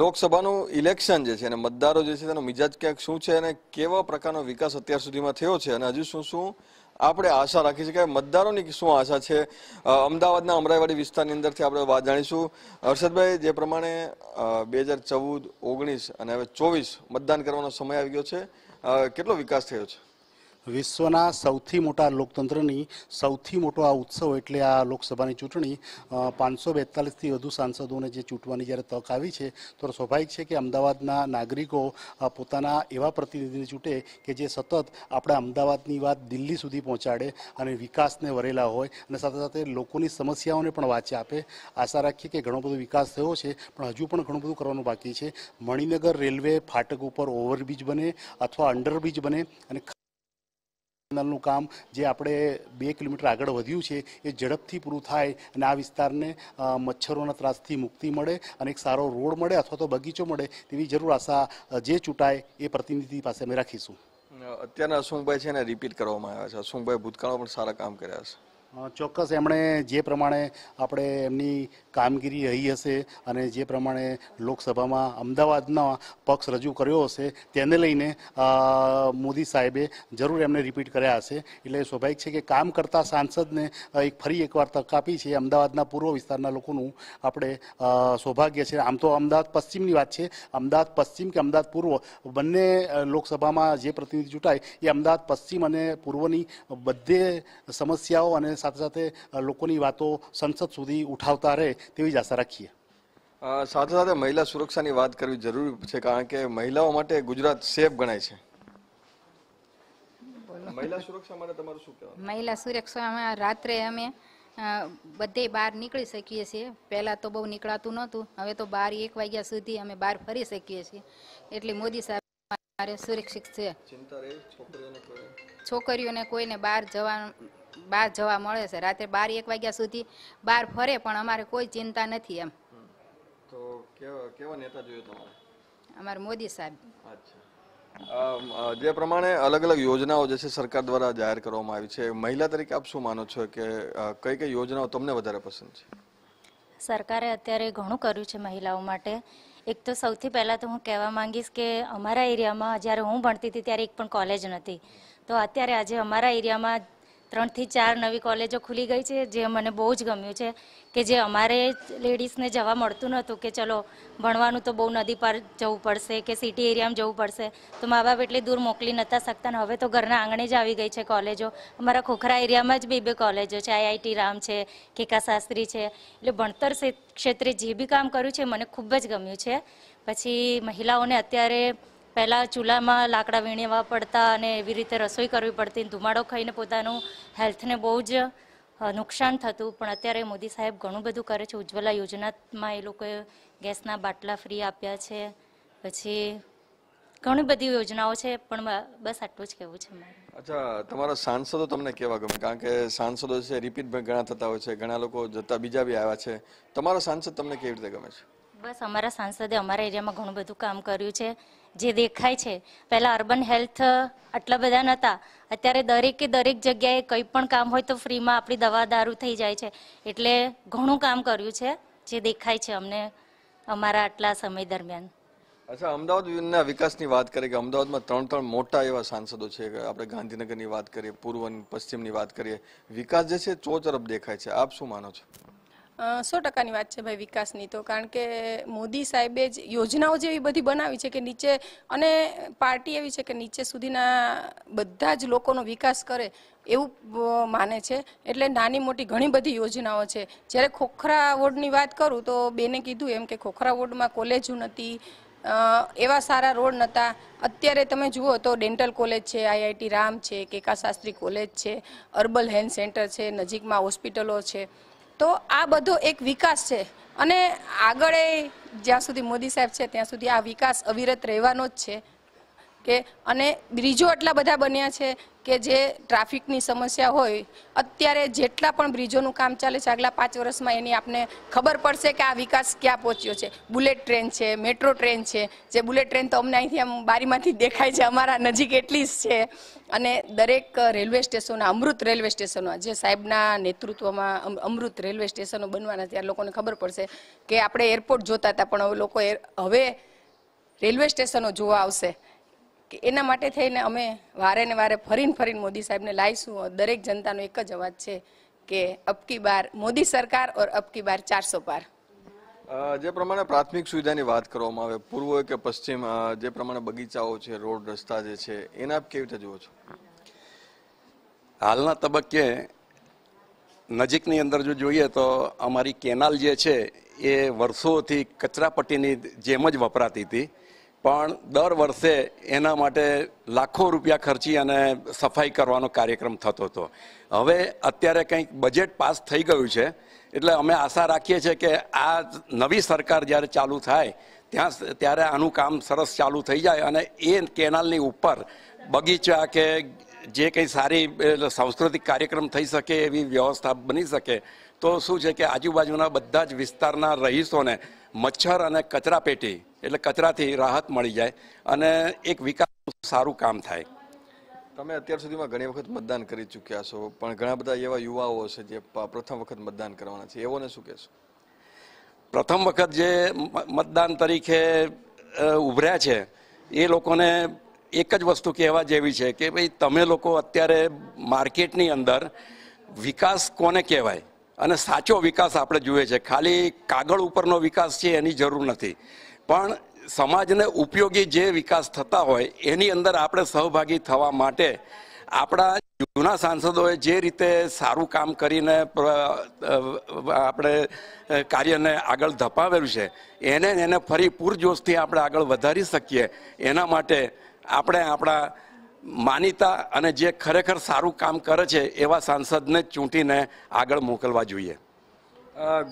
લોકસભાનું election જે છે અને મતદારો જે છે તેનો મિજાજ ક્યાંક શું છે અને કેવા પ્રકારનો વિકાસ અત્યાર સુધીમાં થયો છે અને હજુ શું શું આપણે આશા રાખી શકાય મતદારોની શું આશા છે અમદાવાદના અમરાઈવાડી વિસ્તારની અંદરથી આપણે વાત જાણીશું હર્ષદભાઈ જે પ્રમાણે બે હજાર ચૌદ ઓગણીસ અને હવે ચોવીસ મતદાન કરવાનો સમય આવી ગયો છે કેટલો વિકાસ થયો છે વિશ્વના સૌથી મોટા લોકતંત્રની સૌથી મોટો આ ઉત્સવ એટલે આ લોકસભાની ચૂંટણી પાંચસો બેતાલીસથી વધુ સાંસદોને જે ચૂંટવાની જ્યારે તક આવી છે તો સ્વાભાવિક છે કે અમદાવાદના નાગરિકો પોતાના એવા પ્રતિનિધિને ચૂંટે કે જે સતત આપણા અમદાવાદની વાત દિલ્હી સુધી પહોંચાડે અને વિકાસને વરેલા હોય અને સાથે સાથે લોકોની સમસ્યાઓને પણ વાંચે આપે આશા રાખીએ કે ઘણો બધો વિકાસ થયો છે પણ હજુ પણ ઘણું બધું કરવાનું બાકી છે મણિનગર રેલવે ફાટક ઉપર ઓવરબ્રિજ બને અથવા અંડરબ્રિજ બને અને નલનું કામ જે આપણે બે કિલોમીટર આગળ વધ્યું છે એ ઝડપથી પૂરું થાય અને આ વિસ્તારને મચ્છરોના ત્રાસથી મુક્તિ મળે અને એક સારો રોડ મળે અથવા તો બગીચો મળે તેવી જરૂર આશા જે ચૂંટાય એ પ્રતિનિધિ પાસે અમે રાખીશું અત્યારના અશોકભાઈ છે ને રિપીટ કરવામાં આવ્યા છે અશોકભાઈ ભૂતકાળમાં પણ સારા કામ કર્યા છે ચોક્કસ એમણે જે પ્રમાણે આપણે એમની કામગીરી રહી હશે અને જે પ્રમાણે લોકસભામાં અમદાવાદના પક્ષ રજૂ કર્યો હશે તેને લઈને મોદી સાહેબે જરૂર એમને રિપીટ કર્યા હશે એટલે સ્વાભાવિક છે કે કામ કરતા સાંસદને એક ફરી એકવાર તક આપી છે અમદાવાદના પૂર્વ વિસ્તારના લોકોનું આપણે સૌભાગ્ય છે આમ તો અમદાવાદ પશ્ચિમની વાત છે અમદાવાદ પશ્ચિમ કે અમદાવાદ પૂર્વ બંને લોકસભામાં જે પ્રતિનિધિ ચૂંટાય એ અમદાવાદ પશ્ચિમ અને પૂર્વની બધે સમસ્યાઓ અને સાથે સાથે લોકોની વાતો સંસદ સુધી ઉઠાવતા રહે તેવી જ આશા રાખીએ સાથે સાથે મહિલા સુરક્ષાની વાત કરવી જરૂરી છે કારણ કે મહિલાઓ માટે ગુજરાત સેફ ગણાય છે મહિલા સુરક્ષામાં રાત્રે અમે બધે બહાર નીકળી શકીએ છીએ પહેલાં તો બહુ નીકળાતું નહોતું હવે તો બાર એક વાગ્યા સુધી અમે બહાર ફરી શકીએ છીએ એટલે મોદી સાહેબ મારે સુરક્ષિત છે છોકરીઓને કોઈને બહાર જવા બહાર જવા મળે છે રાતે બાર એક વાગ્યા સુધી બહાર ફરે પણ અમારે કોઈ ચિંતા નથી એમ તો કેવા નેતા જોઈએ તમારે અમારે મોદી સાહેબ જે પ્રમાણે અલગ અલગ યોજનાઓ જે છે સરકાર દ્વારા જાહેર કરવામાં આવી છે મહિલા તરીકે આપ શું માનો છો કે કઈ કઈ યોજનાઓ તમને વધારે પસંદ છે સરકારે અત્યારે ઘણું કર્યું છે મહિલાઓ માટે એક તો સૌથી પહેલાં તો હું કહેવા માંગીશ કે અમારા એરિયામાં જ્યારે હું ભણતી હતી ત્યારે એક પણ કોલેજ નથી તો અત્યારે આજે અમારા એરિયામાં ત્રણથી ચાર નવી કોલેજો ખુલી ગઈ છે જે મને બહુ જ ગમ્યું છે કે જે અમારે લેડીઝને જવા મળતું નહોતું કે ચલો ભણવાનું તો બહુ નદી પર જવું પડશે કે સિટી એરિયામાં જવું પડશે તો મા બાપ એટલી દૂર મોકલી નહોતા શકતા ને હવે તો ઘરના આંગણે જ આવી ગઈ છે કોલેજો અમારા ખોખરા એરિયામાં જ બે બે કોલેજો છે આઈઆઈટી રામ છે કેકા શાસ્ત્રી છે એટલે ભણતર ક્ષેત્રે જે બી કામ કર્યું છે મને ખૂબ જ ગમ્યું છે પછી મહિલાઓને અત્યારે પહેલાં ચૂલામાં લાકડા વીણવા પડતા અને એવી રીતે રસોઈ કરવી પડતી ધુમાડો ખાઈને પોતાનું હેલ્થને બહુ જ નુકસાન થતું પણ અત્યારે મોદી સાહેબ ઘણું બધું કરે છે ઉજ્જવલા યોજનામાં એ લોકોએ ગેસના બાટલા ફ્રી આપ્યા છે પછી ઘણી બધી યોજનાઓ છે પણ બસ આટલું જ કહેવું છે મારે અચ્છા તમારા સાંસદો તમને કેવા ગમે કારણ કે સાંસદો છે રિપીટ ઘણા થતા હોય છે ઘણા લોકો જતા બીજા બી આવ્યા છે તમારો સાંસદ તમને કેવી રીતે ગમે છે બસ અમારા સાંસદે અમારા એરિયામાં ઘણું બધું કામ કર્યું છે જે દેખાય છે પહેલાં અર્બન હેલ્થ આટલા બધા નહોતા અત્યારે દરેકે દરેક જગ્યાએ કંઈ પણ કામ હોય તો ફ્રીમાં આપણી દવા દારૂ થઈ જાય છે એટલે ઘણું કામ કર્યું છે જે દેખાય છે અમને અમારા આટલા સમય દરમિયાન અચ્છા અમદાવાદના વિકાસની વાત કરીએ કે અમદાવાદમાં ત્રણ ત્રણ મોટા એવા સાંસદો છે આપણે ગાંધીનગરની વાત કરીએ પૂર્વની પશ્ચિમની વાત કરીએ વિકાસ જે છે ચો તરફ દેખાય છે આપ શું માનો છો સો ટકાની વાત છે ભાઈ વિકાસની તો કારણ કે મોદી સાહેબે જ યોજનાઓ જેવી બધી બનાવી છે કે નીચે અને પાર્ટી એવી છે કે નીચે સુધીના બધા જ લોકોનો વિકાસ કરે એવું માને છે એટલે નાની મોટી ઘણી બધી યોજનાઓ છે જ્યારે ખોખરા વોર્ડની વાત કરું તો બેને કીધું એમ કે ખોખરા વોર્ડમાં કોલેજો નથી એવા સારા રોડ નહોતા અત્યારે તમે જુઓ તો ડેન્ટલ કોલેજ છે આઈઆઈટી રામ છે કેકા શાસ્ત્રી કોલેજ છે અર્બલ હેલ્થ સેન્ટર છે નજીકમાં હોસ્પિટલો છે તો આ બધો એક વિકાસ છે અને આગળ જ્યાં સુધી મોદી સાહેબ છે ત્યાં સુધી આ વિકાસ અવિરત રહેવાનો જ છે કે અને બ્રિજો આટલા બધા બન્યા છે કે જે ટ્રાફિકની સમસ્યા હોય અત્યારે જેટલા પણ બ્રિજોનું કામ ચાલે છે આગલા પાંચ વર્ષમાં એની આપને ખબર પડશે કે આ વિકાસ ક્યાં પહોંચ્યો છે બુલેટ ટ્રેન છે મેટ્રો ટ્રેન છે જે બુલેટ ટ્રેન તો અમને અહીંથી આમ બારીમાંથી દેખાય છે અમારા નજીક એટલી જ છે અને દરેક રેલવે સ્ટેશનો અમૃત રેલવે સ્ટેશનો જે સાહેબના નેતૃત્વમાં અમૃત રેલવે સ્ટેશનો બનવાના ત્યારે લોકોને ખબર પડશે કે આપણે એરપોર્ટ જોતા હતા પણ હવે લોકો હવે રેલવે સ્ટેશનો જોવા આવશે કે એના માટે થઈને અમે વારે ને વારે ફરીને ફરીને મોદી સાહેબને લાવીશું દરેક જનતાનો એક જ અવાજ છે કે અબકી બાર મોદી સરકાર ઓર અબકી બાર ચારસો પાર જે પ્રમાણે પ્રાથમિક સુવિધાની વાત કરવામાં આવે પૂર્વ કે પશ્ચિમ જે પ્રમાણે બગીચાઓ છે રોડ રસ્તા જે છે એના કેવી રીતે જુઓ છો હાલના તબક્કે નજીકની અંદર જો જોઈએ તો અમારી કેનાલ જે છે એ વર્ષોથી કચરાપટ્ટીની જેમ જ વપરાતી હતી પણ દર વર્ષે એના માટે લાખો રૂપિયા ખર્ચી અને સફાઈ કરવાનો કાર્યક્રમ થતો હતો હવે અત્યારે કંઈક બજેટ પાસ થઈ ગયું છે એટલે અમે આશા રાખીએ છીએ કે આ નવી સરકાર જ્યારે ચાલુ થાય ત્યાં ત્યારે આનું કામ સરસ ચાલુ થઈ જાય અને એ કેનાલની ઉપર બગીચા કે જે કંઈ સારી સાંસ્કૃતિક કાર્યક્રમ થઈ શકે એવી વ્યવસ્થા બની શકે તો શું છે કે આજુબાજુના બધા જ વિસ્તારના રહીશોને મચ્છર અને કચરા પેટી એટલે કચરાથી રાહત મળી જાય અને એક વિકાસનું સારું કામ થાય તમે અત્યાર સુધીમાં ઘણી વખત મતદાન કરી ચૂક્યા છો પણ ઘણા બધા એવા યુવાઓ છે જે પ્રથમ વખત મતદાન કરવાના છે એવોને શું કહેશો પ્રથમ વખત જે મતદાન તરીકે ઉભર્યા છે એ લોકોને એક જ વસ્તુ કહેવા જેવી છે કે ભાઈ તમે લોકો અત્યારે માર્કેટની અંદર વિકાસ કોને કહેવાય અને સાચો વિકાસ આપણે જોઈએ છે ખાલી કાગળ ઉપરનો વિકાસ છે એની જરૂર નથી પણ સમાજને ઉપયોગી જે વિકાસ થતા હોય એની અંદર આપણે સહભાગી થવા માટે આપણા જૂના સાંસદોએ જે રીતે સારું કામ કરીને આપણે કાર્યને આગળ ધપાવેલું છે એને એને ફરી પૂરજોશથી આપણે આગળ વધારી શકીએ એના માટે આપણે આપણા માનીતા અને જે ખરેખર સારું કામ કરે છે એવા સાંસદને ચૂંટીને આગળ મોકલવા જોઈએ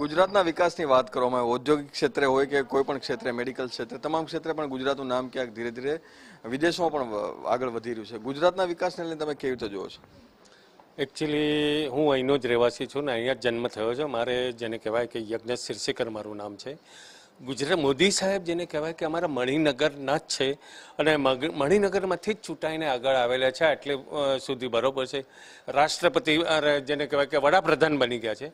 ગુજરાતના વિકાસની વાત કરવામાં ઔદ્યોગિક ક્ષેત્રે હોય કે કોઈ પણ ક્ષેત્રે મેડિકલ ક્ષેત્રે તમામ ક્ષેત્રે પણ ગુજરાતનું નામ ક્યાંક ધીરે ધીરે વિદેશોમાં પણ આગળ વધી રહ્યું છે ગુજરાતના વિકાસને લઈને તમે કેવી રીતે જોવો છો એકચ્યુઅલી હું અહીંનો જ રહેવાસી છું ને અહીંયા જ જન્મ થયો છે મારે જેને કહેવાય કે યજ્ઞ શીર્ષેકર મારું નામ છે ગુજરાત મોદી સાહેબ જેને કહેવાય કે અમારા મણિનગરના જ છે અને મણિનગરમાંથી જ ચૂંટાઈને આગળ આવેલા છે એટલે સુધી બરોબર છે રાષ્ટ્રપતિ જેને કહેવાય કે વડાપ્રધાન બની ગયા છે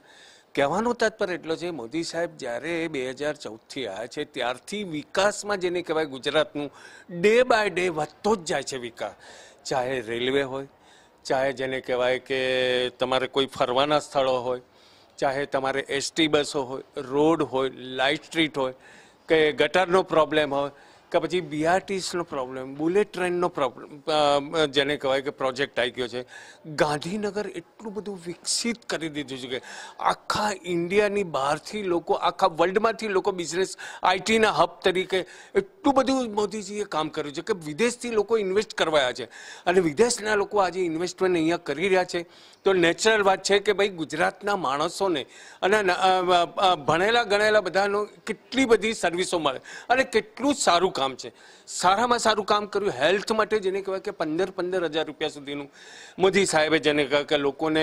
કહેવાનો તાત્પર્ય એટલો છે મોદી સાહેબ જ્યારે બે હજાર ચૌદથી આવ્યા છે ત્યારથી વિકાસમાં જેને કહેવાય ગુજરાતનું ડે બાય ડે વધતો જ જાય છે વિકાસ ચાહે રેલવે હોય ચાહે જેને કહેવાય કે તમારે કોઈ ફરવાના સ્થળો હોય ચાહે તમારે એસટી બસો હોય રોડ હોય લાઇટ સ્ટ્રીટ હોય કે ગટરનો પ્રોબ્લેમ હોય કે પછી બીઆરટીસનો પ્રોબ્લેમ બુલેટ ટ્રેનનો પ્રોબ્લેમ જેને કહેવાય કે પ્રોજેક્ટ આવી ગયો છે ગાંધીનગર એટલું બધું વિકસિત કરી દીધું છે કે આખા ઇન્ડિયાની બહારથી લોકો આખા વર્લ્ડમાંથી લોકો બિઝનેસ આઈટીના હબ તરીકે એટલું બધું મોદીજીએ કામ કર્યું છે કે વિદેશથી લોકો ઇન્વેસ્ટ કરવાયા છે અને વિદેશના લોકો આજે ઇન્વેસ્ટમેન્ટ અહીંયા કરી રહ્યા છે તો નેચરલ વાત છે કે ભાઈ ગુજરાતના માણસોને અને ભણેલા ગણેલા બધાનો કેટલી બધી સર્વિસો મળે અને કેટલું સારું કામ છે સારામાં સારું કામ કર્યું હેલ્થ માટે જેને કહેવાય કે પંદર પંદર હજાર રૂપિયા સુધીનું મોદી સાહેબે જેને કહેવાય કે લોકોને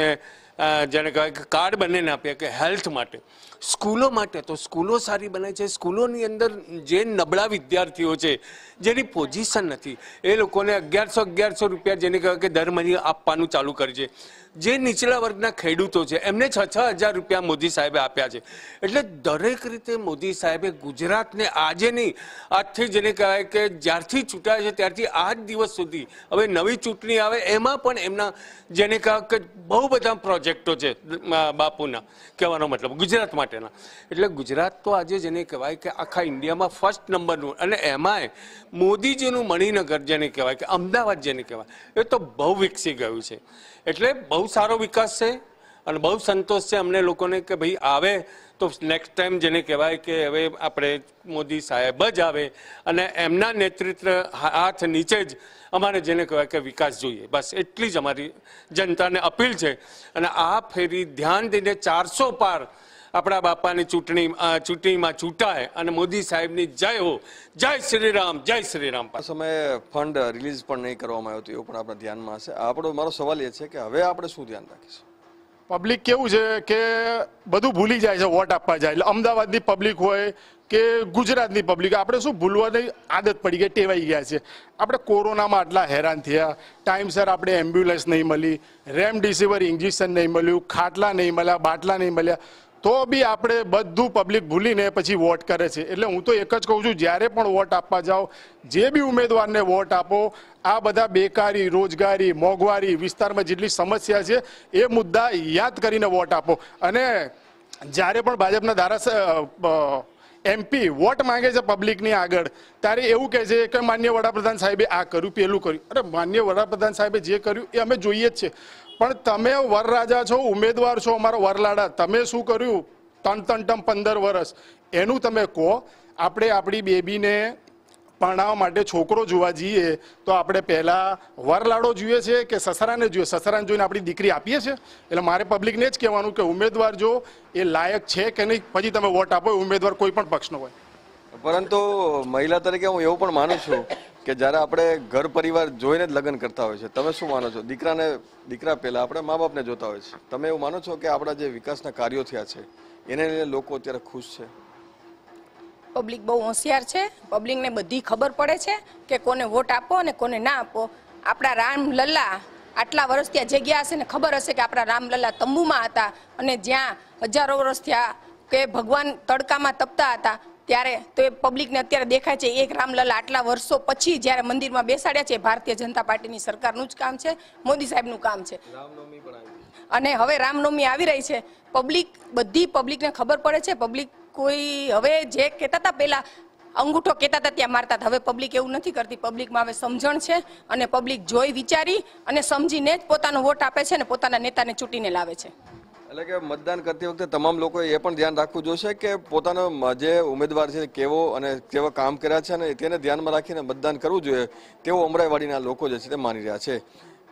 જેને કહેવાય કે કાર્ડ બંનેને આપ્યા કે હેલ્થ માટે સ્કૂલો માટે તો સ્કૂલો સારી બને છે સ્કૂલોની અંદર જે નબળા વિદ્યાર્થીઓ છે જેની પોઝિશન નથી એ લોકોને અગિયારસો અગિયારસો રૂપિયા જેને કહેવાય કે દર મહિને આપવાનું ચાલુ કરજે જે નીચલા વર્ગના ખેડૂતો છે એમને છ છ હજાર રૂપિયા મોદી સાહેબે આપ્યા છે એટલે દરેક રીતે મોદી સાહેબે ગુજરાતને આજે નહીં આજથી જેને કહેવાય કે જ્યારથી ચૂંટાય છે ત્યારથી આ જ દિવસ સુધી હવે નવી ચૂંટણી આવે એમાં પણ એમના જેને કહેવાય કે બહુ બધા પ્રોજેક્ટો છે બાપુના કહેવાનો મતલબ ગુજરાત માટે માટેના એટલે ગુજરાત તો આજે જેને કહેવાય કે આખા ઇન્ડિયામાં ફર્સ્ટ નંબરનું અને એમાંય મોદીજીનું મણિનગર જેને કહેવાય કે અમદાવાદ જેને કહેવાય એ તો બહુ વિકસી ગયું છે એટલે બહુ સારો વિકાસ છે અને બહુ સંતોષ છે અમને લોકોને કે ભાઈ આવે તો નેક્સ્ટ ટાઈમ જેને કહેવાય કે હવે આપણે મોદી સાહેબ જ આવે અને એમના નેતૃત્વ હાથ નીચે જ અમારે જેને કહેવાય કે વિકાસ જોઈએ બસ એટલી જ અમારી જનતાને અપીલ છે અને આ ફેરી ધ્યાન દઈને ચારસો પાર આપણા બાપાની ચૂંટણી ચૂંટણીમાં ચૂંટાય અને મોદી સાહેબની જય હો જય શ્રી રામ જય શ્રીરામ રામ સમયે ફંડ રિલીઝ પણ નહીં કરવામાં આવ્યું એવું પણ આપણા ધ્યાનમાં હશે આપણો મારો સવાલ એ છે કે હવે આપણે શું ધ્યાન રાખીશું પબ્લિક કેવું છે કે બધું ભૂલી જાય છે વોટ આપવા જાય એટલે અમદાવાદની પબ્લિક હોય કે ગુજરાતની પબ્લિક આપણે શું ભૂલવાની આદત પડી ગઈ ટેવાઈ ગયા છે આપણે કોરોનામાં આટલા હેરાન થયા ટાઈમસર આપણે એમ્બ્યુલન્સ નહીં મળી રેમડિસિવર ઇન્જેક્શન નહીં મળ્યું ખાટલા નહીં મળ્યા બાટલા નહીં મળ્યા તો બી આપણે બધું પબ્લિક ભૂલીને પછી વોટ કરે છે એટલે હું તો એક જ કહું છું જ્યારે પણ વોટ આપવા જાઓ જે બી ઉમેદવારને વોટ આપો આ બધા બેકારી રોજગારી મોંઘવારી વિસ્તારમાં જેટલી સમસ્યા છે એ મુદ્દા યાદ કરીને વોટ આપો અને જ્યારે પણ ભાજપના ધારાસ એમપી વોટ માંગે છે પબ્લિકની આગળ ત્યારે એવું કહે છે કે માન્ય વડાપ્રધાન સાહેબે આ કર્યું પેલું કર્યું અરે માન્ય વડાપ્રધાન સાહેબે જે કર્યું એ અમે જોઈએ જ છીએ પણ તમે વરરાજા છો ઉમેદવાર છો અમારો વરલાડા તમે શું કર્યું ત્રણ ત્રણ ટમ પંદર વર્ષ એનું તમે કહો આપણે આપણી બેબીને પરણાવવા માટે છોકરો જોવા જઈએ તો આપણે પહેલાં વરલાડો જોઈએ છે કે સસરાને જોઈએ સસરાને જોઈને આપણી દીકરી આપીએ છીએ એટલે મારે પબ્લિકને જ કહેવાનું કે ઉમેદવાર જો એ લાયક છે કે નહીં પછી તમે વોટ આપો ઉમેદવાર કોઈ પણ પક્ષનો હોય પરંતુ મહિલા તરીકે હું એવું પણ માનું છું કે જ્યારે આપણે ઘર પરિવાર જોઈને જ લગ્ન કરતા હોય છે તમે શું માનો છો દીકરાને દીકરા પહેલાં આપણે મા બાપને જોતા હોય છે તમે એવું માનો છો કે આપણા જે વિકાસના કાર્યો થયા છે એને લઈને લોકો અત્યારે ખુશ છે પબ્લિક બહુ હોશિયાર છે પબ્લિકને બધી ખબર પડે છે કે કોને વોટ આપો અને કોને ના આપો આપણા રામ લલ્લા આટલા વર્ષ ત્યાં જે ગયા હશે ને ખબર હશે કે આપણા રામલલ્લા તંબુમાં હતા અને જ્યાં હજારો વર્ષ થયા કે ભગવાન તડકામાં તપતા હતા ત્યારે તો એ પબ્લિકને અત્યારે દેખાય છે એક રામલલા આટલા વર્ષો પછી જ્યારે મંદિરમાં બેસાડ્યા છે ભારતીય જનતા પાર્ટીની સરકારનું જ કામ છે મોદી સાહેબનું કામ છે અને હવે રામનવમી આવી રહી છે પબ્લિક બધી પબ્લિકને ખબર પડે છે પબ્લિક કોઈ હવે જે કહેતા હતા પહેલાં અંગૂઠો કહેતા હતા ત્યાં મારતા હવે પબ્લિક એવું નથી કરતી પબ્લિકમાં હવે સમજણ છે અને પબ્લિક જોઈ વિચારી અને સમજીને જ પોતાનો વોટ આપે છે અને પોતાના નેતાને ચૂંટીને લાવે છે એટલે કે મતદાન કરતી વખતે તમામ લોકોએ એ પણ ધ્યાન રાખવું જોઈશે કે પોતાનો જે ઉમેદવાર છે કેવો અને કેવા કામ કર્યા છે અને તેને ધ્યાનમાં રાખીને મતદાન કરવું જોઈએ તેવું અમરાઈવાડીના લોકો જે છે તે માની રહ્યા છે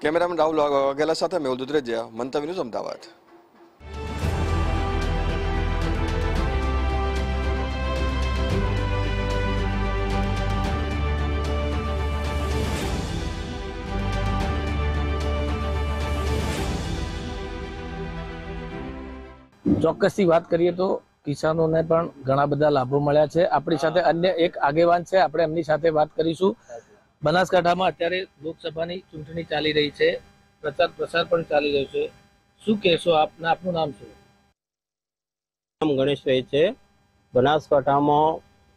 કેમેરામેન રાહુલ વાઘેલા સાથે મેહુલ દુધરેજિયા મંતવ્ય ન્યૂઝ અમદાવાદ ચોક્કસથી વાત કરીએ તો કિસાનોને પણ ઘણા બધા લાભો મળ્યા છે આપણી સાથે અન્ય એક આગેવાન છે આપણે એમની સાથે વાત કરીશું બનાસકાંઠામાં અત્યારે લોકસભાની ચૂંટણી ચાલી રહી છે પ્રચાર પ્રસાર પણ ચાલી રહ્યો છે શું કહેશો આપના આપનું નામ શું નામ ગણેશભાઈ છે બનાસકાંઠામાં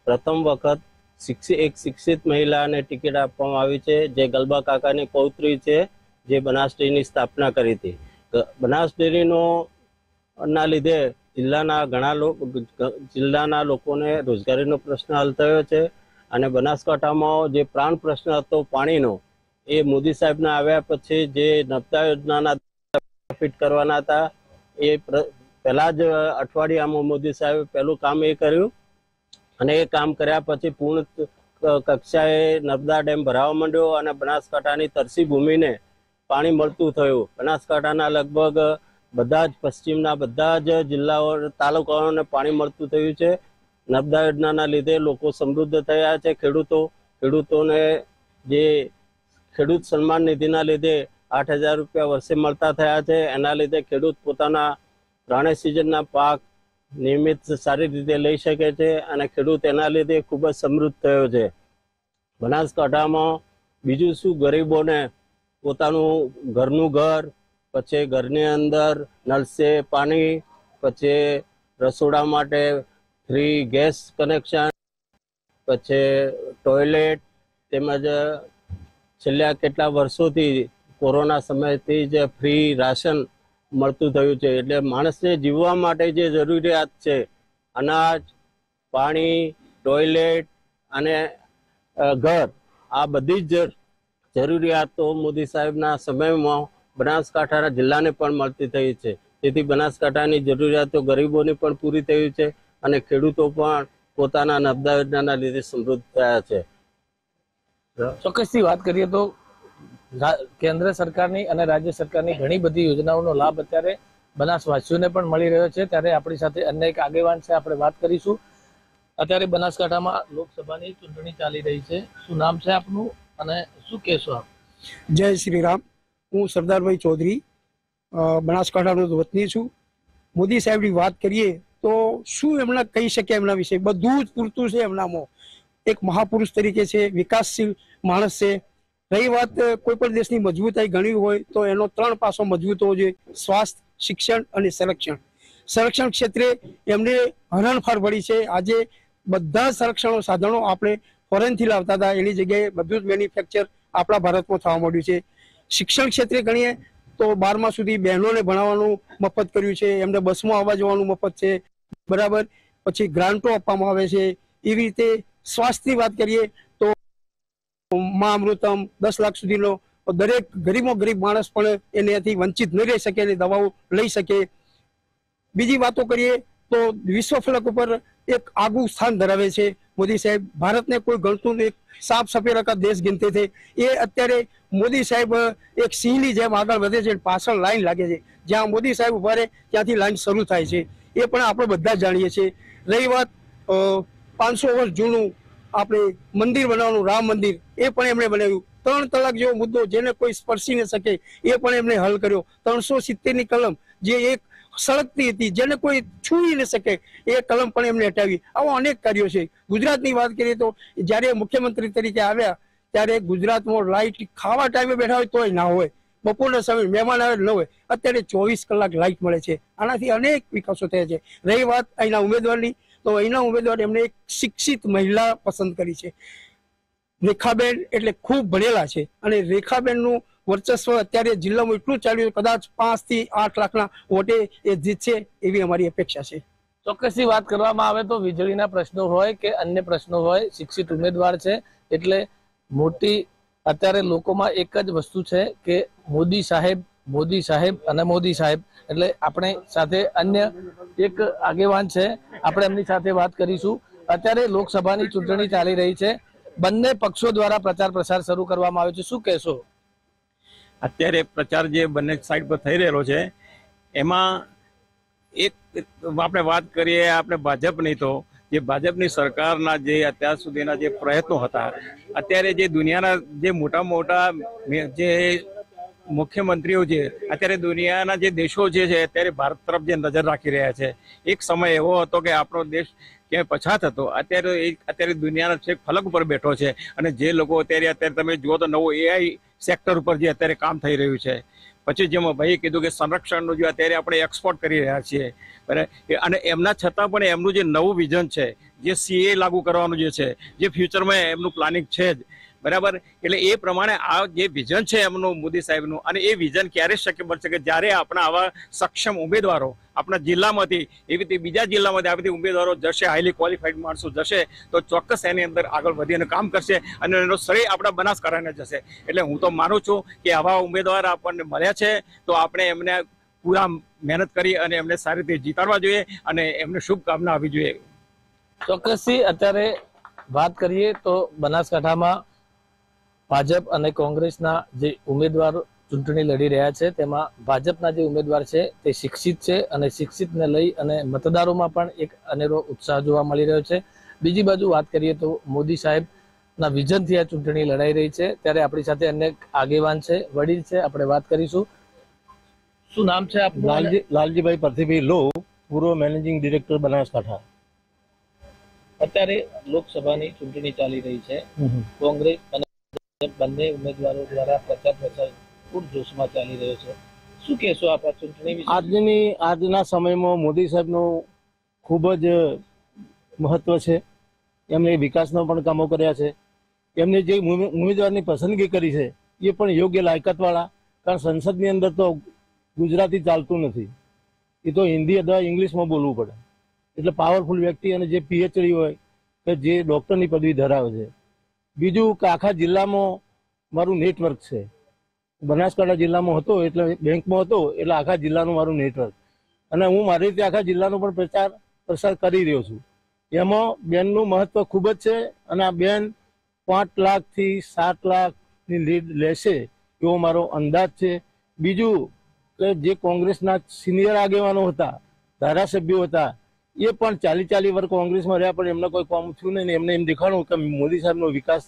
પ્રથમ વખત શિક્ષિત એક શિક્ષિત મહિલાને ટિકિટ આપવામાં આવી છે જે ગલબા કાકાની પૌત્રી છે જે બનાસ ડેરીની સ્થાપના કરી હતી બનાસ ડેરીનો ના લીધે જિલ્લાના ઘણા લોકો જિલ્લાના લોકોને રોજગારીનો પ્રશ્ન હાલ થયો છે અને બનાસકાંઠામાં જે પ્રાણ પ્રશ્ન હતો પાણીનો એ મોદી સાહેબના આવ્યા પછી જે નબદા યોજનાના ફિટ કરવાના હતા એ પહેલા જ અઠવાડિયામાં મોદી સાહેબે પહેલું કામ એ કર્યું અને એ કામ કર્યા પછી પૂર્ણ કક્ષાએ નર્મદા ડેમ ભરાવા માંડ્યો અને બનાસકાંઠાની તરસી ભૂમિને પાણી મળતું થયું બનાસકાંઠાના લગભગ બધા જ પશ્ચિમના બધા જ જિલ્લાઓ તાલુકાઓને પાણી મળતું થયું છે નર્મદા યોજનાના લીધે લોકો સમૃદ્ધ થયા છે ખેડૂતો ખેડૂતોને જે ખેડૂત સન્માન નિધિના લીધે આઠ હજાર રૂપિયા વર્ષે મળતા થયા છે એના લીધે ખેડૂત પોતાના રાણી સિઝનના પાક નિયમિત સારી રીતે લઈ શકે છે અને ખેડૂત એના લીધે ખૂબ જ સમૃદ્ધ થયો છે બનાસકાંઠામાં બીજું શું ગરીબોને પોતાનું ઘરનું ઘર પછી ઘરની અંદર નળ પાણી પછી રસોડા માટે ફ્રી ગેસ કનેક્શન પછી ટોયલેટ તેમજ છેલ્લા કેટલા વર્ષોથી કોરોના સમયથી જે ફ્રી રાશન મળતું થયું છે એટલે માણસને જીવવા માટે જે જરૂરિયાત છે અનાજ પાણી ટોયલેટ અને ઘર આ બધી જ જરૂરિયાતો મોદી સાહેબના સમયમાં બનાસકાંઠાના જિલ્લાને પણ મળતી થઈ છે તેથી બનાસકાંઠાની જરૂરિયાતો ગરીબોની પણ પૂરી થઈ છે અને ખેડૂતો પણ પોતાના નબદા યોજનાના લીધે સમૃદ્ધ થયા છે ચોક્કસથી વાત કરીએ તો કેન્દ્ર સરકારની અને રાજ્ય સરકારની ઘણી બધી યોજનાઓનો લાભ અત્યારે બનાસવાસીઓને પણ મળી રહ્યો છે ત્યારે આપણી સાથે અન્ય એક આગેવાન છે આપણે વાત કરીશું અત્યારે બનાસકાંઠામાં લોકસભાની ચૂંટણી ચાલી રહી છે શું નામ છે આપનું અને શું કહેશો આપ જય શ્રી રામ હું સરદારભાઈ ચૌધરી બનાસકાંઠાનો વતની છું મોદી સાહેબની વાત કરીએ તો શું એમના કહી શક્યા એમના વિશે બધું જ પૂરતું છે એમનામાં એક મહાપુરુષ તરીકે છે વિકાસશીલ માણસ છે રહી વાત કોઈ પણ દેશની મજબૂતાઈ ગણી હોય તો એનો ત્રણ પાસો મજબૂત હોવો જોઈએ સ્વાસ્થ્ય શિક્ષણ અને સંરક્ષણ સંરક્ષણ ક્ષેત્રે એમને હરણફાળ પડી છે આજે બધા સંરક્ષણો સાધનો આપણે ફોરેનથી લાવતા હતા એની જગ્યાએ બધું જ મેન્યુફેક્ચર આપણા ભારતમાં થવા માંડ્યું છે શિક્ષણ ક્ષેત્રે ગણીએ તો બારમા સુધી બહેનોને ભણાવવાનું મફત કર્યું છે એમને બસમાં આવવા જવાનું મફત છે બરાબર પછી ગ્રાન્ટો આપવામાં આવે છે એવી રીતે સ્વાસ્થ્યની વાત કરીએ તો મા અમૃતમ દસ લાખ સુધીનો દરેક ગરીબો ગરીબ માણસ પણ એનાથી વંચિત ન રહી શકે એની દવાઓ લઈ શકે બીજી વાતો કરીએ તો વિશ્વ ફલક ઉપર એક આગવું સ્થાન ધરાવે છે મોદી સાહેબ ભારતને કોઈ ગણતું નહીં સાફ સફેદ દેશ ગીનતે છે એ અત્યારે મોદી સાહેબ એક સિંહની જેમ આગળ વધે છે પાછળ લાઈન લાગે છે જ્યાં મોદી સાહેબ ઉભા ત્યાંથી લાઈન શરૂ થાય છે એ પણ આપણે બધા જાણીએ છીએ રહી વાત પાંચસો વર્ષ જૂનું આપણે મંદિર બનાવવાનું રામ મંદિર એ પણ એમણે બનાવ્યું ત્રણ તલાક જેવો મુદ્દો જેને કોઈ સ્પર્શી ન શકે એ પણ એમણે હલ કર્યો ત્રણસો સિત્તેરની કલમ જે એક સળગતી હતી જેને કોઈ છૂઈ ન શકે એ કલમ પણ એમણે હટાવી આવો અનેક કાર્યો છે ગુજરાતની વાત કરીએ તો જ્યારે મુખ્યમંત્રી તરીકે આવ્યા ત્યારે ગુજરાતમાં લાઇટ ખાવા ટાઈમે બેઠા હોય તોય ના હોય બપોરના સમય મહેમાન આવે ન હોય અત્યારે ચોવીસ કલાક લાઇટ મળે છે આનાથી અનેક વિકાસો થયા છે રહી વાત અહીંના ઉમેદવારની તો અહીંના ઉમેદવાર એમને એક શિક્ષિત મહિલા પસંદ કરી છે રેખાબેન એટલે ખૂબ ભણેલા છે અને રેખાબેનનું વર્ચસ્વ અત્યારે જિલ્લામાં એટલું ચાલ્યું કદાચ પાંચ થી આઠ લાખના વોટે એ જીતશે એવી અમારી અપેક્ષા છે ચોક્કસથી વાત કરવામાં આવે તો વીજળીના પ્રશ્નો હોય કે અન્ય પ્રશ્નો હોય શિક્ષિત ઉમેદવાર છે એટલે મોટી અત્યારે લોકોમાં એક જ વસ્તુ છે કે મોદી સાહેબ મોદી સાહેબ અને મોદી સાહેબ એટલે આપણે સાથે અન્ય એક આગેવાન છે આપણે એમની સાથે વાત કરીશું અત્યારે લોકસભાની ચૂંટણી ચાલી રહી છે બંને પક્ષો દ્વારા પ્રચાર પ્રસાર શરૂ કરવામાં આવ્યો છે શું કહેશો અત્યારે પ્રચાર જે બંને સાઈડ પર થઈ રહેલો છે એમાં એક આપણે વાત કરીએ આપણે ભાજપની તો જે ભાજપની સરકારના જે અત્યાર સુધીના જે પ્રયત્નો હતા અત્યારે જે દુનિયાના જે મોટા મોટા જે મુખ્યમંત્રીઓ છે અત્યારે દુનિયાના જે દેશો જે છે અત્યારે ભારત તરફ જે નજર રાખી રહ્યા છે એક સમય એવો હતો કે આપણો દેશ ક્યાંય પછાત હતો અત્યારે અત્યારે દુનિયાના છેક ફલક ઉપર બેઠો છે અને જે લોકો અત્યારે અત્યારે તમે જુઓ તો નવો એઆઈ સેક્ટર ઉપર જે અત્યારે કામ થઈ રહ્યું છે પછી જેમાં ભાઈએ કીધું કે સંરક્ષણનું જો અત્યારે આપણે એક્સપોર્ટ કરી રહ્યા છીએ અને એમના છતાં પણ એમનું જે નવું વિઝન છે જે સીએ લાગુ કરવાનું જે છે જે ફ્યુચરમાં એમનું પ્લાનિંગ છે જ બરાબર એટલે એ પ્રમાણે આ જે વિઝન છે એમનું મોદી સાહેબનું અને એ વિઝન ક્યારે શક્ય બનશે કે જ્યારે આપણા આવા સક્ષમ ઉમેદવારો આપણા જિલ્લામાંથી એવી રીતે બીજા જિલ્લામાંથી આવી રીતે ઉમેદવારો જશે હાઈલી ક્વોલિફાઈડ માણસો જશે તો ચોક્કસ એની અંદર આગળ વધી વધીને કામ કરશે અને એનો શ્રેય આપણા બનાસકાંઠાને જશે એટલે હું તો માનું છું કે આવા ઉમેદવાર આપણને મળ્યા છે તો આપણે એમને પૂરા મહેનત કરી અને એમને સારી રીતે જીતાડવા જોઈએ અને એમને શુભકામના આપવી જોઈએ ચોક્કસથી અત્યારે વાત કરીએ તો બનાસકાંઠામાં ભાજપ અને કોંગ્રેસના જે ઉમેદવારો ચૂંટણી લડી રહ્યા છે તેમાં ભાજપના જે ઉમેદવાર છે તે શિક્ષિત છે અને શિક્ષિતને લઈ અને મતદારોમાં પણ એક અનેરો ઉત્સાહ જોવા મળી રહ્યો છે બીજી બાજુ વાત કરીએ તો મોદી સાહેબના વિઝનથી આ ચૂંટણી લડાઈ રહી છે ત્યારે આપણી સાથે અનેક આગેવાન છે વડીલ છે આપણે વાત કરીશું શું નામ છે આપનું લાલજી લાલજીભાઈ પરથીભાઈ લો પૂર્વ મેનેજિંગ ડિરેક્ટર બનાસકાંઠા અત્યારે લોકસભાની ચૂંટણી ચાલી રહી છે કોંગ્રેસ અને બંને ઉમેદવારો દ્વારા પ્રચાર પ્રસાર પૂરજોશમાં ચાલી રહ્યો છે શું કહેશો આપ ચૂંટણી આજની આજના સમયમાં મોદી સાહેબનું ખૂબ જ મહત્વ છે એમને વિકાસના પણ કામો કર્યા છે એમને જે ઉમેદવારની પસંદગી કરી છે એ પણ યોગ્ય લાયકાતવાળા કારણ સંસદની અંદર તો ગુજરાતી ચાલતું નથી એ તો હિન્દી અથવા ઇંગ્લિશમાં બોલવું પડે એટલે પાવરફુલ વ્યક્તિ અને જે પીએચડી હોય કે જે ડૉક્ટરની પદવી ધરાવે છે બીજું કે આખા જિલ્લામાં મારું નેટવર્ક છે બનાસકાંઠા જિલ્લામાં હતો એટલે બેંકમાં હતો એટલે આખા જિલ્લાનું મારું નેટવર્ક અને હું મારી રીતે આખા જિલ્લાનો પણ પ્રચાર પ્રસાર કરી રહ્યો છું એમાં બેનનું મહત્વ ખૂબ જ છે અને આ બેન પાંચ લાખથી સાત લાખની લીડ લેશે એવો મારો અંદાજ છે બીજું કે જે કોંગ્રેસના સિનિયર આગેવાનો હતા ધારાસભ્યો હતા એ પણ ચાલી ચાલી વર્ષ કોંગ્રેસમાં રહ્યા પણ એમને કોઈ કામ થયું નહીં એમને એમ દેખાડું કે મોદી સાહેબનો વિકાસ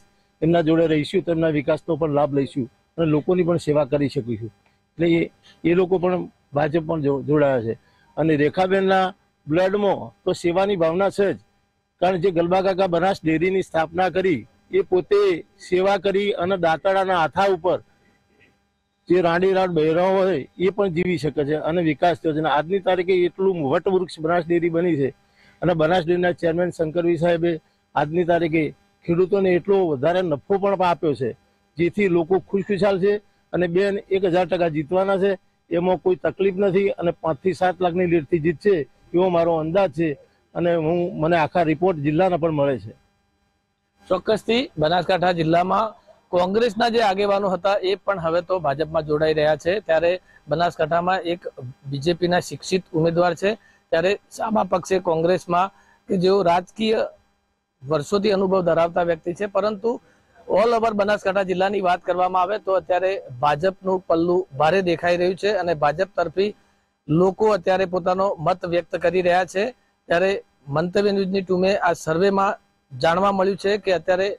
એમના જોડે રહીશું તો એમના વિકાસનો પણ લાભ લઈશું અને લોકોની પણ સેવા કરી શકીશું એટલે એ એ લોકો પણ ભાજપ પણ જોડાયા છે અને રેખાબેનના બ્લડમાં તો સેવાની ભાવના છે જ કારણ જે ગલબા કાકા બનાસ ડેરીની સ્થાપના કરી એ પોતે સેવા કરી અને દાંતાડાના આથા ઉપર જે રાડ બહેરાઓ હોય એ પણ જીવી શકે છે અને વિકાસ થયો છે અને આજની તારીખે એટલું વટવૃક્ષ બનાસ ડેરી બની છે અને બનાસ ડેરીના ચેરમેન શંકરવી સાહેબે આજની તારીખે ખેડૂતોને એટલો વધારે નફો પણ આપ્યો છે જેથી લોકો ખુશખુશાલ છે અને બેન એક હજાર ટકા જીતવાના છે એમાં કોઈ તકલીફ નથી અને પાંચથી સાત લાખની લીડથી જીતશે એવો મારો અંદાજ છે અને હું મને આખા રિપોર્ટ જિલ્લાના પણ મળે છે ચોક્કસથી બનાસકાંઠા જિલ્લામાં કોંગ્રેસના જે આગેવાનો હતા એ પણ હવે તો ભાજપમાં જોડાઈ રહ્યા છે ત્યારે બનાસકાંઠામાં એક બીજેપીના શિક્ષિત ઉમેદવાર છે ત્યારે સામા પક્ષે કોંગ્રેસમાં કે જેઓ રાજકીય વર્ષોથી અનુભવ ધરાવતા વ્યક્તિ છે પરંતુ ઓલ ઓવર બનાસકાંઠા જિલ્લાની વાત કરવામાં આવે તો અત્યારે ભાજપનું પલ્લું ભારે દેખાઈ રહ્યું છે અને ભાજપ તરફી લોકો અત્યારે પોતાનો મત વ્યક્ત કરી રહ્યા છે ત્યારે મંતવ્ય ન્યૂઝની ટીમે આ સર્વેમાં જાણવા મળ્યું છે કે અત્યારે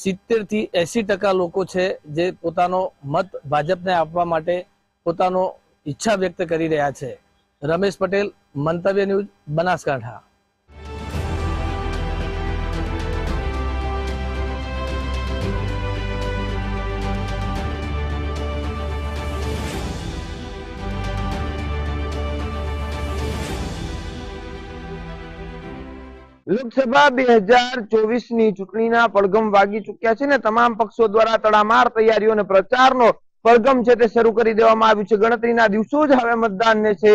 સિત્તેર થી એસી ટકા લોકો છે જે પોતાનો મત ભાજપને આપવા માટે પોતાનો ઈચ્છા વ્યક્ત કરી રહ્યા છે રમેશ પટેલ મંતવ્ય ન્યૂઝ બનાસકાંઠા લોકસભા બે હજાર ચોવીસ ની ચૂંટણીના પડઘમ વાગી ચુક્યા છે ને તમામ પક્ષો દ્વારા તડામાર તૈયારીઓ અને પ્રચારનો પડઘમ છે તે શરૂ કરી દેવામાં આવ્યું છે ગણતરીના દિવસો જ હવે મતદાનને છે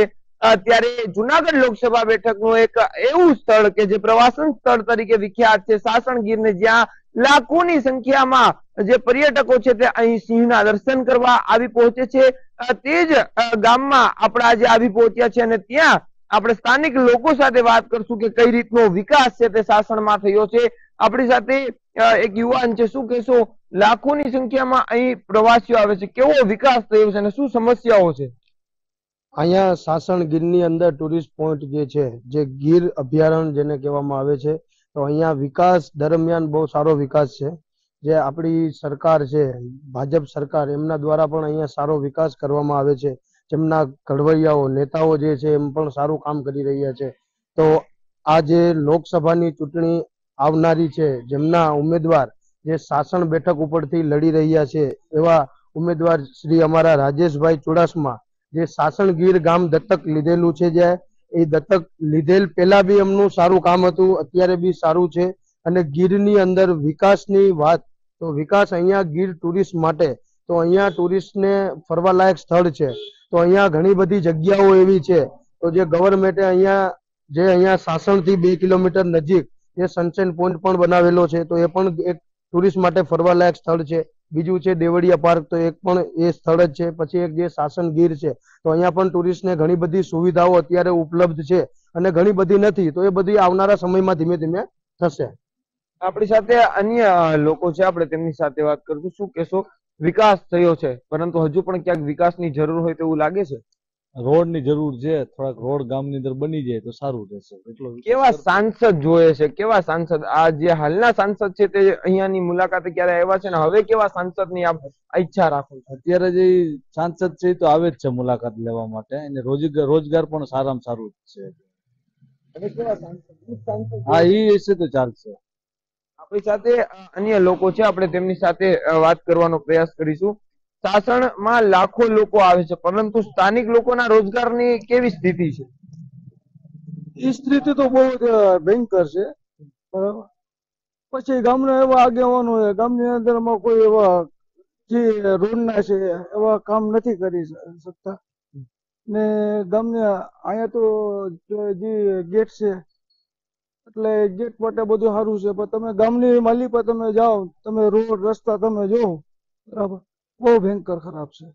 ત્યારે જુનાગઢ લોકસભા બેઠકનું એક એવું સ્થળ કે જે પ્રવાસન સ્થળ તરીકે વિખ્યાત છે ને જ્યાં લાખોની સંખ્યામાં જે પર્યટકો છે તે અહીં સિંહના દર્શન કરવા આવી પહોંચે છે તે જ ગામમાં આપણા જે આવી પહોંચ્યા છે અને ત્યાં આપણે સ્થાનિક લોકો સાથે વાત કરશું કે કઈ રીતનો વિકાસ છે તે શાસનમાં થયો છે આપણી સાથે એક યુવાન છે શું કહેશો લાખોની સંખ્યામાં અહીં પ્રવાસીઓ આવે છે કેવો વિકાસ થયો છે અને શું સમસ્યાઓ છે અહીંયા સાસણ ગીરની અંદર ટુરિસ્ટ પોઈન્ટ જે છે જે ગીર અભયારણ્ય જેને કહેવામાં આવે છે તો અહીંયા વિકાસ દરમિયાન બહુ સારો વિકાસ છે જે આપણી સરકાર છે ભાજપ સરકાર એમના દ્વારા પણ અહીંયા સારો વિકાસ કરવામાં આવે છે જેમના ઘડવૈયાઓ નેતાઓ જે છે એમ પણ સારું કામ કરી રહ્યા છે તો આ જે લોકસભાની ચૂંટણી આવનારી છે જેમના ઉમેદવાર જે સાસણ બેઠક ઉપરથી લડી રહ્યા છે એવા ઉમેદવાર શ્રી અમારા રાજેશભાઈ ચુડાસમા જે સાસણ ગીર ગામ દત્તક લીધેલું છે જે એ દત્તક લીધેલ પહેલા બી એમનું સારું કામ હતું અત્યારે બી સારું છે અને ગીરની અંદર વિકાસની વાત તો વિકાસ અહીંયા ગીર ટુરિસ્ટ માટે તો અહીંયા ટુરિસ્ટને ફરવા લાયક સ્થળ છે તો અહીંયા ઘણી બધી જગ્યાઓ એવી છે તો જે ગવર્મેન્ટે અહીંયા જે અહીંયા સાસણથી બે કિલોમીટર નજીક જે સનસેન પોઈન્ટ પણ બનાવેલો છે તો એ પણ એક ટુરિસ્ટ માટે ફરવા લાયક સ્થળ છે બીજું છે દેવળિયા પાર્ક તો એક પણ એ સ્થળ જ છે પછી એક જે સાસણ ગીર છે તો અહીંયા પણ ટુરિસ્ટને ઘણી બધી સુવિધાઓ અત્યારે ઉપલબ્ધ છે અને ઘણી બધી નથી તો એ બધી આવનારા સમયમાં ધીમે ધીમે થશે આપણી સાથે અન્ય લોકો છે આપણે તેમની સાથે વાત કરશું શું કેશો વિકાસ થયો છે પરંતુ હજુ પણ ક્યાંક વિકાસની જરૂર હોય તેવું લાગે છે રોડની જરૂર છે થોડાક રોડ ગામની અંદર બની જાય તો સારું રહેશે એટલો કેવા સાંસદ જોઈએ છે કેવા સાંસદ આ જે હાલના સાંસદ છે તે અહીંયાની મુલાકાતે ક્યારે આવ્યા છે ને હવે કેવા સાંસદની આપ ઈચ્છા રાખો અત્યારે જે સાંસદ છે તો આવે જ છે મુલાકાત લેવા માટે અને રોજગાર રોજગાર પણ સારામાં સારું છે હા એ હશે તો ચાલશે આપણી સાથે અન્ય લોકો છે આપણે તેમની સાથે વાત કરવાનો પ્રયાસ કરીશું સાસણમાં લાખો લોકો આવે છે પરંતુ સ્થાનિક લોકોના રોજગારની કેવી સ્થિતિ છે એ સ્થિતિ તો બહુ ભયંકર છે પછી ગામના એવા આગેવાનો હોય ગામની અંદરમાં કોઈ એવા જે રોડના છે એવા કામ નથી કરી શકતા ને ગામને અહીંયા તો જે ગેટ છે એટલે એક્ઝેક્ટ માટે બધું સારું છે પણ તમે ગામની માલી પર તમે જાઓ તમે રોડ રસ્તા તમે જોવો બરાબર બહુ ભયંકર ખરાબ છે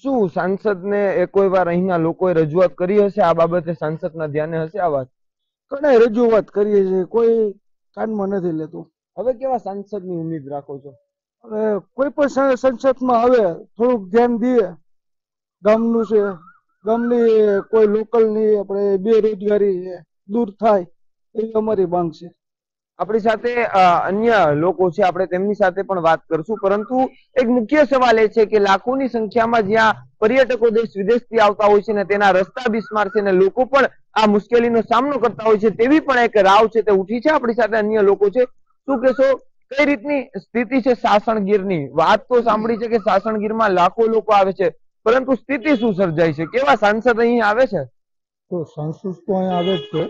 શું સાંસદને એ કોઈ વાર અહીંયા લોકોએ રજૂઆત કરી હશે આ બાબતે સાંસદના ધ્યાને હશે આ વાત ઘણા રજૂઆત કરીએ છીએ કોઈ કાનમાં નથી લેતું હવે કેવા સાંસદની ઉમેદ રાખો છો હવે કોઈ પણ સંસદ માં આવે થોડુંક ધ્યાન દઈએ ગામનું છે ગામની કોઈ લોકલની આપણે બેરોજગારી દૂર થાય એ અમારી માંગ છે આપણી સાથે અન્ય લોકો છે આપણે તેમની સાથે પણ વાત કરશું પરંતુ એક મુખ્ય સવાલ એ છે કે લાખોની સંખ્યામાં જ્યાં પર્યટકો દેશ વિદેશથી આવતા હોય છે ને તેના રસ્તા બિસ્માર છે ને લોકો પણ આ મુશ્કેલીનો સામનો કરતા હોય છે તેવી પણ એક રાવ છે તે ઉઠી છે આપણી સાથે અન્ય લોકો છે શું કહેશો કઈ રીતની સ્થિતિ છે સાસણગીરની વાત તો સાંભળી છે કે સાસણગીરમાં લાખો લોકો આવે છે પરંતુ સ્થિતિ શું સર્જાય છે કેવા સાંસદ અહીં આવે છે તો સાંસદ તો અહીં આવે જ છે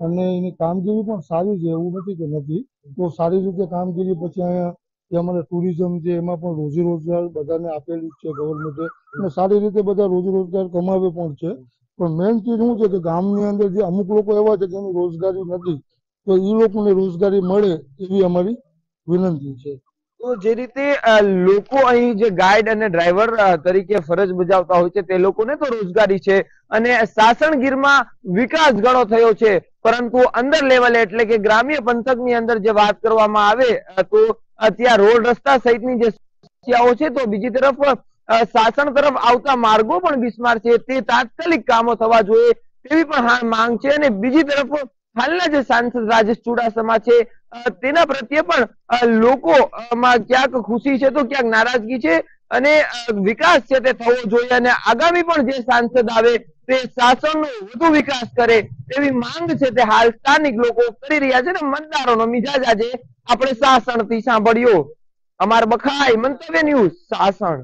અને એની કામગીરી પણ સારી છે એવું નથી કે નથી તો સારી રીતે કામગીરી પછી અહીંયા જે અમારે ટુરિઝમ છે એમાં પણ રોજી રોજગાર બધાને આપેલું છે ગવર્મેન્ટે અને સારી રીતે બધા રોજી રોજગાર કમાવે પણ છે પણ મેઇન ચીજ શું છે કે ગામની અંદર જે અમુક લોકો એવા છે જેની રોજગારી નથી તો એ લોકોને રોજગારી મળે એવી અમારી વિનંતી છે તો જે રીતે લોકો અહીં જે ગાઈડ અને ડ્રાઈવર તરીકે ફરજ બજાવતા હોય છે તે લોકોને તો રોજગારી છે અને સાસણગીરમાં વિકાસ ઘણો થયો છે પરંતુ અંદર લેવલે એટલે કે ગ્રામ્ય પંથકની અંદર જે વાત કરવામાં આવે તો ત્યાં રોડ રસ્તા સહિતની જે સમસ્યાઓ છે તો બીજી તરફ શાસન તરફ આવતા માર્ગો પણ બિસ્માર છે તે તાત્કાલિક કામો થવા જોઈએ તેવી પણ માંગ છે અને બીજી તરફ હાલના જે સાંસદ રાજેશ ચુડાસમા છે તેના પ્રત્યે પણ લોકોમાં ક્યાંક ખુશી છે તો ક્યાંક નારાજગી છે અને વિકાસ છે તે થવો જોઈએ અને આગામી પણ જે સાંસદ આવે તે શાસનનો વધુ વિકાસ કરે તેવી માંગ છે તે હાલ સ્થાનિક લોકો કરી રહ્યા છે ને મતદારોનો મિજાજ આજે આપણે શાસણથી સાંભળ્યો અમાર બખાય મંતવ્ય ન્યૂઝ શાસન